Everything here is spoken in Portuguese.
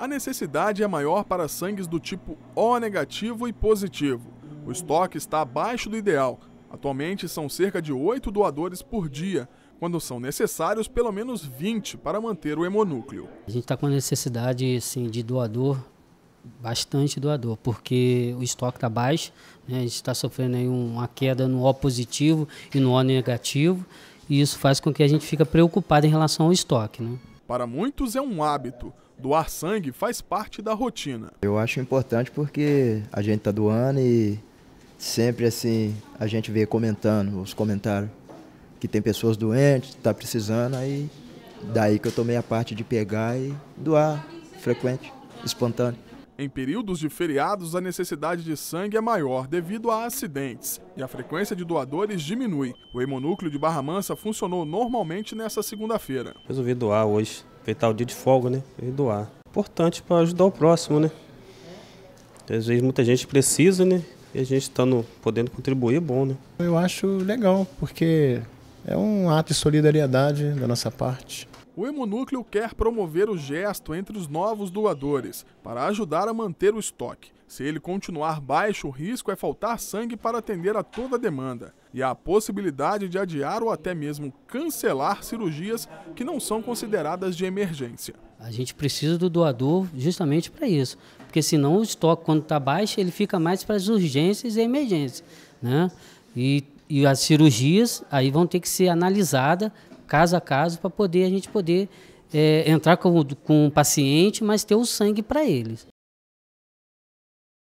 A necessidade é maior para sangues do tipo O negativo e positivo. O estoque está abaixo do ideal. Atualmente são cerca de 8 doadores por dia, quando são necessários pelo menos 20 para manter o hemonúcleo. A gente está com necessidade assim, de doador, bastante doador, porque o estoque está baixo, né? a gente está sofrendo aí uma queda no O positivo e no O negativo, e isso faz com que a gente fique preocupado em relação ao estoque. Né? Para muitos é um hábito. Doar sangue faz parte da rotina. Eu acho importante porque a gente está doando e sempre assim a gente vê comentando os comentários que tem pessoas doentes, está precisando, aí daí que eu tomei a parte de pegar e doar frequente, espontâneo. Em períodos de feriados, a necessidade de sangue é maior devido a acidentes e a frequência de doadores diminui. O hemonúcleo de Barra Mansa funcionou normalmente nessa segunda-feira. Resolvi doar hoje aproveitar o dia de folga, né? E doar. Importante para ajudar o próximo, né? Às vezes muita gente precisa, né? E a gente estando podendo contribuir é bom, né? Eu acho legal, porque é um ato de solidariedade da nossa parte. O Hemonúcleo quer promover o gesto entre os novos doadores, para ajudar a manter o estoque. Se ele continuar baixo, o risco é faltar sangue para atender a toda a demanda, e há a possibilidade de adiar ou até mesmo cancelar cirurgias que não são consideradas de emergência. A gente precisa do doador justamente para isso, porque senão o estoque, quando está baixo, ele fica mais para as urgências e emergências. Né? E, e as cirurgias aí vão ter que ser analisadas caso a caso, para poder a gente poder é, entrar com, com o paciente, mas ter o sangue para eles.